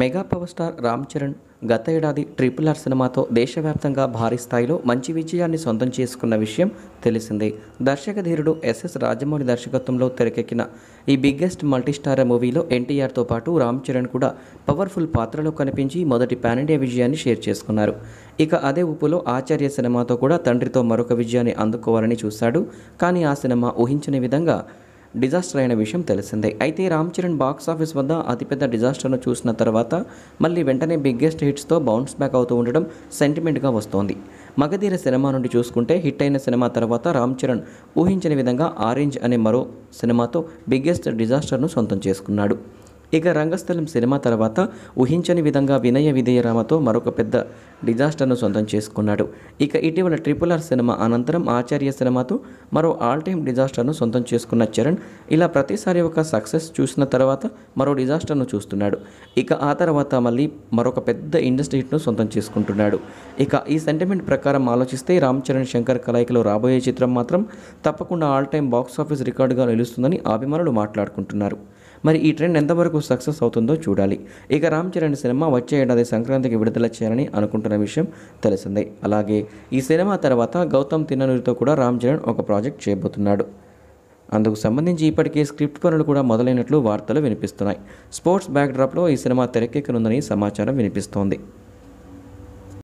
mega power star Ram Charan గత ఏడాది triple R సినిమాతో దేశవ్యాప్తంగా భారీ స్థాయిలో మంచి విజయాన్ని సొంతం చేసుకున్న విషయం తెలిసిందే దర్శకధీరుడు ఎస్ఎస్ రాజమౌళి దర్శకత్వంలో తెరకెక్కిన ఈ బిగ్గెస్ట్ మల్టీస్టార్ మూవీలో ఎన్టీఆర్తో పాటు రామ్ చరణ్ కూడా పవర్ఫుల్ పాత్రలో కనిపించి మొదటి పాన్ ఇండియా విజయాన్ని షేర్ చేసుకున్నారు ఇక అదే ఉప్పులో ఆచార్య సినిమాతో కూడా తండ్రితో మరొక విజయాన్ని అందుకోవాలని చూశాడు కానీ ఆ సినిమా ఊహించని విధంగా డిజాస్టర్ అయిన విషయం తెలిసిందే అయితే రామ్ చరణ్ బాక్స్ ఆఫీస్ వద్ద అతిపెద్ద డిజాస్టర్ను చూసిన తర్వాత మళ్ళీ వెంటనే బిగ్గెస్ట్ హిట్స్తో బౌన్స్ బ్యాక్ అవుతూ ఉండడం సెంటిమెంట్గా వస్తోంది మగధీర సినిమా నుండి చూసుకుంటే హిట్ అయిన సినిమా తర్వాత రామ్ చరణ్ ఊహించని విధంగా ఆరెంజ్ అనే మరో సినిమాతో బిగ్గెస్ట్ డిజాస్టర్ను సొంతం చేసుకున్నాడు ఇక రంగస్థలం సినిమా తర్వాత ఊహించని విధంగా వినయ విధేయరామతో మరొక పెద్ద డిజాస్టర్ను సొంతం చేసుకున్నాడు ఇక ఇటీవల ట్రిపుల్ ఆర్ సినిమా అనంతరం ఆచార్య సినిమాతో మరో ఆల్ టైమ్ డిజాస్టర్ను సొంతం చేసుకున్న చరణ్ ఇలా ప్రతిసారి ఒక సక్సెస్ చూసిన తర్వాత మరో డిజాస్టర్ను చూస్తున్నాడు ఇక ఆ తర్వాత మళ్ళీ మరొక పెద్ద ఇండస్ట్రీ హిట్ను సొంతం చేసుకుంటున్నాడు ఇక ఈ సెంటిమెంట్ ప్రకారం ఆలోచిస్తే రామ్ చరణ్ శంకర్ కలయికలో రాబోయే చిత్రం మాత్రం తప్పకుండా ఆల్ టైమ్ బాక్సాఫీస్ రికార్డుగా నిలుస్తుందని అభిమానులు మాట్లాడుకుంటున్నారు మరి ఈ ట్రెండ్ ఎంతవరకు సక్సెస్ అవుతుందో చూడాలి ఇక రామ్ చరణ్ సినిమా వచ్చే ఏడాది సంక్రాంతికి విడుదల చేయాలని అనుకుంటున్న విషయం తెలిసిందే అలాగే ఈ సినిమా తర్వాత గౌతమ్ తిన్ననూరితో కూడా రామ్ చరణ్ ఒక ప్రాజెక్ట్ చేయబోతున్నాడు అందుకు సంబంధించి ఇప్పటికే స్క్రిప్ట్ పనులు కూడా మొదలైనట్లు వార్తలు వినిపిస్తున్నాయి స్పోర్ట్స్ బ్యాక్డ్రాప్లో ఈ సినిమా తెరకెక్కనుందని సమాచారం వినిపిస్తోంది